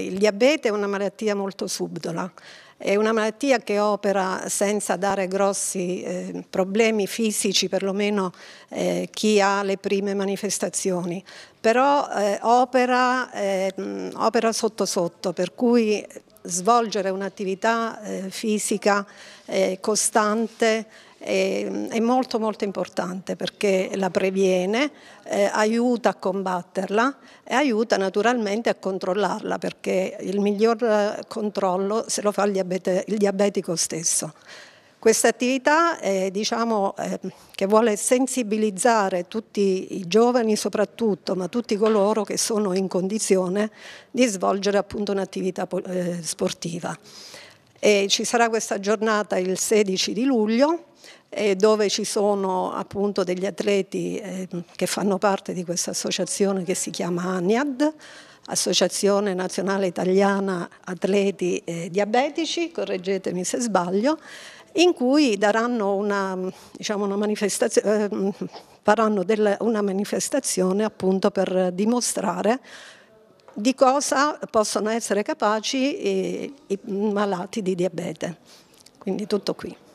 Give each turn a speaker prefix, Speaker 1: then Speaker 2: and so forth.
Speaker 1: Il diabete è una malattia molto subdola, è una malattia che opera senza dare grossi eh, problemi fisici, perlomeno eh, chi ha le prime manifestazioni, però eh, opera, ehm, opera sotto sotto, per cui svolgere un'attività eh, fisica eh, costante eh, è molto molto importante perché la previene, eh, aiuta a combatterla e aiuta naturalmente a controllarla perché il miglior eh, controllo se lo fa il, diabete, il diabetico stesso. Questa attività eh, diciamo, eh, che vuole sensibilizzare tutti i giovani soprattutto, ma tutti coloro che sono in condizione di svolgere appunto un'attività eh, sportiva. E ci sarà questa giornata il 16 di luglio e dove ci sono appunto degli atleti ehm, che fanno parte di questa associazione che si chiama ANIAD, Associazione Nazionale Italiana Atleti eh, Diabetici, correggetemi se sbaglio, in cui daranno una, diciamo una manifestazione, ehm, faranno una manifestazione appunto per dimostrare di cosa possono essere capaci i, eh, i malati di diabete. Quindi tutto qui.